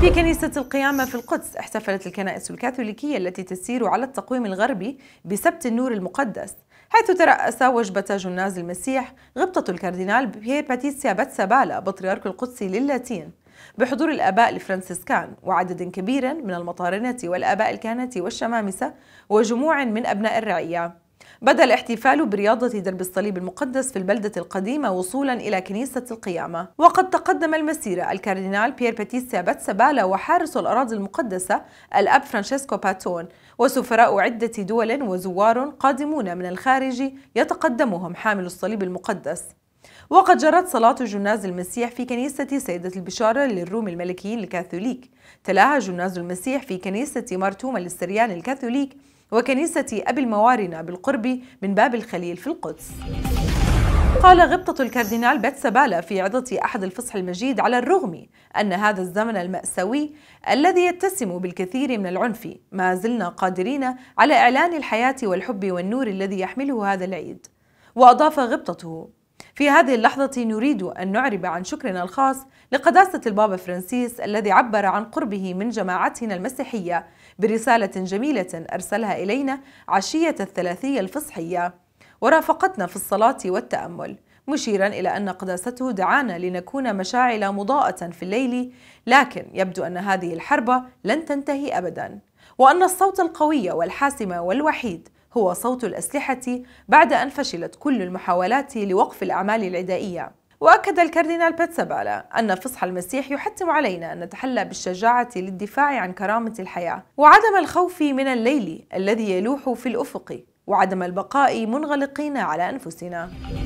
في كنيسة القيامة في القدس احتفلت الكنائس الكاثوليكية التي تسير على التقويم الغربي بسبت النور المقدس حيث ترأس وجبة جناز المسيح غبطة الكاردينال بيير باتيسيا باتسابالا بطريرك القدس للاتين بحضور الآباء الفرنسيسكان وعدد كبير من المطارنة والآباء الكهنة والشمامسة وجموع من أبناء الرعية بدا الاحتفال برياضة درب الصليب المقدس في البلدة القديمة وصولا إلى كنيسة القيامة وقد تقدم المسيرة الكاردينال بيير باتيسيا باتسابالا وحارس الأراضي المقدسة الأب فرانشيسكو باتون وسفراء عدة دول وزوار قادمون من الخارج يتقدمهم حامل الصليب المقدس وقد جرت صلاة جناز المسيح في كنيسة سيدة البشارة للروم الملكيين الكاثوليك تلاها جناز المسيح في كنيسة مرتومة للسريان الكاثوليك وكنيسة أبي الموارنة بالقرب من باب الخليل في القدس قال غبطة الكاردينال باتسابالا في عظة أحد الفصح المجيد على الرغم أن هذا الزمن المأساوي الذي يتسم بالكثير من العنف ما زلنا قادرين على إعلان الحياة والحب والنور الذي يحمله هذا العيد وأضاف غبطته في هذه اللحظة نريد أن نعرب عن شكرنا الخاص لقداسة البابا فرانسيس الذي عبر عن قربه من جماعتنا المسيحية برسالة جميلة أرسلها إلينا عشية الثلاثية الفصحية ورافقتنا في الصلاة والتأمل مشيرا إلى أن قداسته دعانا لنكون مشاعل مضاءة في الليل لكن يبدو أن هذه الحرب لن تنتهي أبدا وأن الصوت القوي والحاسم والوحيد هو صوت الأسلحة بعد أن فشلت كل المحاولات لوقف الأعمال العدائية وأكد الكاردينال باتسابالا أن فصح المسيح يحتم علينا أن نتحلى بالشجاعة للدفاع عن كرامة الحياة وعدم الخوف من الليل الذي يلوح في الأفق وعدم البقاء منغلقين على أنفسنا